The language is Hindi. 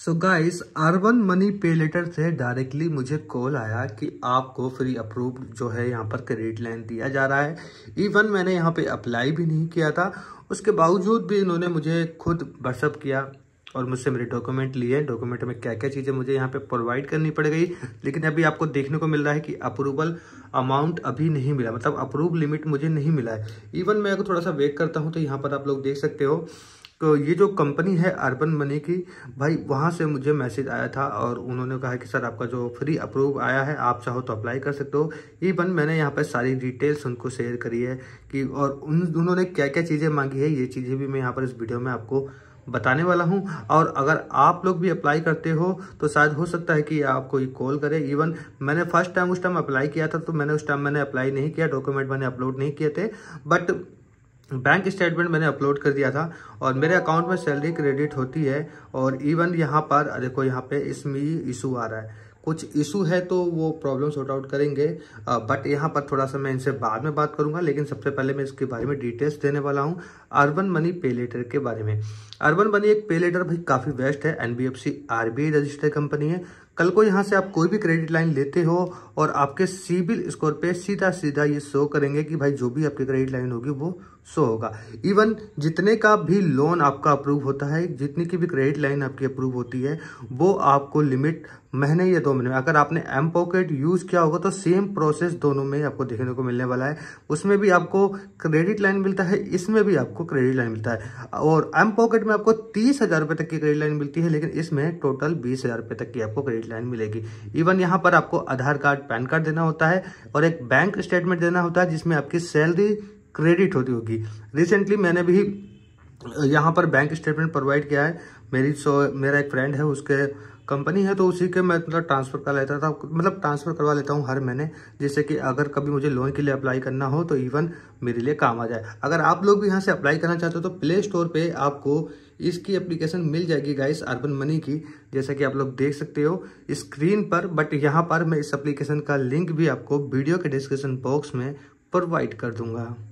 सो guys Urban Money pay later से डायरेक्टली मुझे कॉल आया कि आपको फ्री अप्रूव जो है यहाँ पर क्रेडिट लाइन दिया जा रहा है इवन मैंने यहाँ पे अप्लाई भी नहीं किया था उसके बावजूद भी इन्होंने मुझे खुद व्हाट्सअप किया और मुझसे मेरे डॉक्यूमेंट लिए डॉक्यूमेंट में क्या क्या चीज़ें मुझे यहाँ पे प्रोवाइड करनी पड़ गई लेकिन अभी आपको देखने को मिल रहा है कि अप्रूवल अमाउंट अभी नहीं मिला मतलब अप्रूव लिमिट मुझे नहीं मिला है इवन मैं अगर थोड़ा सा वेट करता हूँ तो यहाँ पर आप लोग देख सकते हो तो ये जो कंपनी है अर्बन मनी की भाई वहाँ से मुझे मैसेज आया था और उन्होंने कहा कि सर आपका जो फ्री अप्रूव आया है आप चाहो तो अप्लाई कर सकते हो इवन मैंने यहाँ पर सारी डिटेल्स उनको शेयर करी है कि और उन उन्होंने क्या क्या चीज़ें मांगी है ये चीज़ें भी मैं यहाँ पर इस वीडियो में आपको बताने वाला हूँ और अगर आप लोग भी अप्लाई करते हो तो शायद हो सकता है कि आपको ये कॉल करे इवन मैंने फर्स्ट टाइम उस टाइम अप्लाई किया था तो मैंने उस टाइम मैंने अप्लाई नहीं किया डॉक्यूमेंट मैंने अपलोड नहीं किए थे बट बैंक स्टेटमेंट मैंने अपलोड कर दिया था और मेरे अकाउंट में सैलरी क्रेडिट होती है और इवन यहाँ पर देखो यहाँ पे इसमें इशू आ रहा है कुछ इशू है तो वो प्रॉब्लम सॉर्ट आउट करेंगे बट यहाँ पर थोड़ा सा मैं इनसे बाद में बात करूँगा लेकिन सबसे पहले मैं इसके बारे में डिटेल्स देने वाला हूँ अर्बन मनी पे लेटर के बारे में अर्बन मनी एक पे लेटर भाई काफ़ी बेस्ट है N B F C R B I registered company है कल को यहाँ से आप कोई भी क्रेडिट लाइन लेते हो और आपके सिबिल स्कोर पे सीधा सीधा ये शो करेंगे कि भाई जो भी आपकी क्रेडिट लाइन होगी वो शो होगा इवन जितने का भी लोन आपका अप्रूव होता है जितनी की भी क्रेडिट लाइन आपकी अप्रूव होती है वो आपको लिमिट महीने या दो महीने में अगर आपने एम पॉकेट यूज़ किया होगा तो सेम प्रोसेस दोनों में आपको देखने को मिलने वाला है उसमें भी आपको क्रेडिट लाइन मिलता है इसमें भी आपको क्रेडिट लाइन मिलता है और एम पॉकेट में आपको तीस हज़ार रुपये तक की क्रेडिट लाइन मिलती है लेकिन इसमें टोटल बीस हज़ार रुपये तक की आपको क्रेडिट लाइन मिलेगी इवन यहाँ पर आपको आधार कार्ड पैन कार्ड देना होता है और एक बैंक स्टेटमेंट देना होता है जिसमें आपकी सैलरी क्रेडिट होती होगी रिसेंटली मैंने भी यहाँ पर बैंक स्टेटमेंट प्रोवाइड किया है मेरी सो मेरा एक फ्रेंड है उसके कंपनी है तो उसी के मैं मतलब ट्रांसफ़र कर लेता था मतलब ट्रांसफ़र करवा लेता हूँ हर महीने जैसे कि अगर कभी मुझे लोन के लिए अप्लाई करना हो तो इवन मेरे लिए काम आ जाए अगर आप लोग भी यहाँ से अप्लाई करना चाहते हो तो प्ले स्टोर पर आपको इसकी एप्लीकेशन मिल जाएगी गाइस अर्बन मनी की जैसा कि आप लोग देख सकते हो स्क्रीन पर बट यहाँ पर मैं इस एप्लीकेशन का लिंक भी आपको वीडियो के डिस्क्रिप्शन बॉक्स में प्रोवाइड कर दूंगा